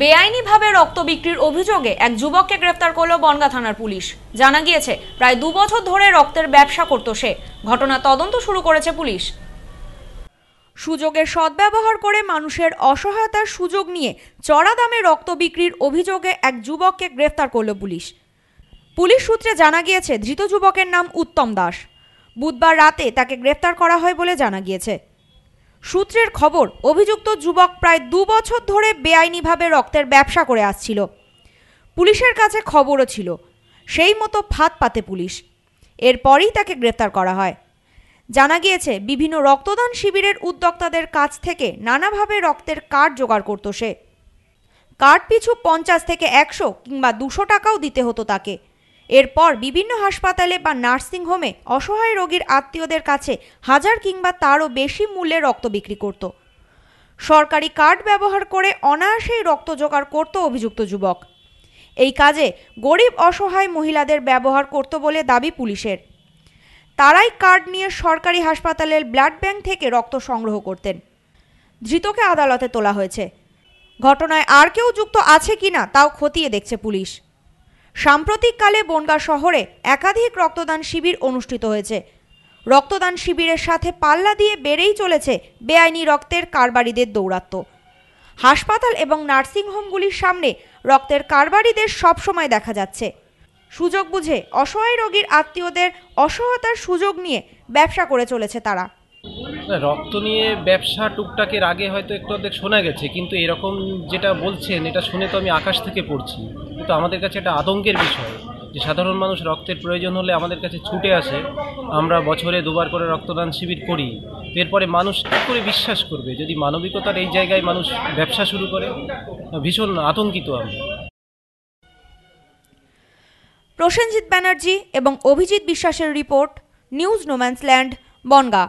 বেআইনিভাবে রক্ত বিক্রির অভিযোগে এক যুবককে গ্রেফতার করল বনগা থানার পুলিশ জানা গিয়েছে প্রায় দু বছর ধরে রক্তের ব্যবসা করত সে ঘটনা তদন্ত শুরু করেছে পুলিশ সুযোগের সদ্ব্যবহার করে মানুষের অসহায়তার সুযোগ নিয়ে চড়া দামে রক্ত বিক্রির অভিযোগে এক যুবককে গ্রেফতার করল পুলিশ পুলিশ সূত্রে জানা গিয়েছে ধৃত যুবকের নাম উত্তম দাস বুধবার রাতে তাকে গ্রেফতার করা হয় বলে জানা গিয়েছে সূত্রের খবর অভিযুক্ত যুবক প্রায় দু বছর ধরে বেআইনিভাবে রক্তের ব্যবসা করে আসছিল পুলিশের কাছে খবরও ছিল সেই মতো ফাঁদ পাতে পুলিশ এরপরই তাকে গ্রেপ্তার করা হয় জানা গিয়েছে বিভিন্ন রক্তদান শিবিরের উদ্যোক্তাদের কাছ থেকে নানাভাবে রক্তের কার্ড জোগাড় করত সে কার্ড পিছু পঞ্চাশ থেকে একশো কিংবা দুশো টাকাও দিতে হতো তাকে এরপর বিভিন্ন হাসপাতালে বা নার্সিং হোমে অসহায় রোগীর আত্মীয়দের কাছে হাজার কিংবা তারও বেশি মূল্যে রক্ত বিক্রি করত সরকারি কার্ড ব্যবহার করে অনায়াসেই রক্ত জোগাড় করত অভিযুক্ত যুবক এই কাজে গরিব অসহায় মহিলাদের ব্যবহার করত বলে দাবি পুলিশের তারাই কার্ড নিয়ে সরকারি হাসপাতালের ব্লাড ব্যাংক থেকে রক্ত সংগ্রহ করতেন ধৃতকে আদালতে তোলা হয়েছে ঘটনায় আর কেউ যুক্ত আছে কিনা তাও খতিয়ে দেখছে পুলিশ সাম্প্রতিককালে বনগা শহরে একাধিক রক্তদান শিবির অনুষ্ঠিত হয়েছে রক্তদান শিবিরের সাথে পাল্লা দিয়ে বেড়েই চলেছে বেআইনি রক্তের কারবারিদের দৌরাত্ম্য হাসপাতাল এবং নার্সিংহোমগুলির সামনে রক্তের কারবারিদের সবসময় দেখা যাচ্ছে সুযোগ বুঝে অসহায় রোগীর আত্মীয়দের অসহায়তার সুযোগ নিয়ে ব্যবসা করে চলেছে তারা রক্ত নিয়ে ব্যবসা টুকটাকের আগে হয়তো একটু অর্ধেক শোনা গেছে কিন্তু এরকম যেটা বলছেন এটা শুনে তো আমি আকাশ থেকে পড়ছি কিন্তু আমাদের কাছে এটা আতঙ্কের বিষয় যে সাধারণ মানুষ রক্তের প্রয়োজন হলে আমাদের কাছে ছুটে আসে আমরা বছরে দুবার করে রক্তদান শিবির করি এরপরে মানুষ কী করে বিশ্বাস করবে যদি মানবিকতার এই জায়গায় মানুষ ব্যবসা শুরু করে ভীষণ আতঙ্কিত আমরা প্রসেনজিৎ ব্যানার্জি এবং অভিজিৎ বিশ্বাসের report news no man's land Bongaon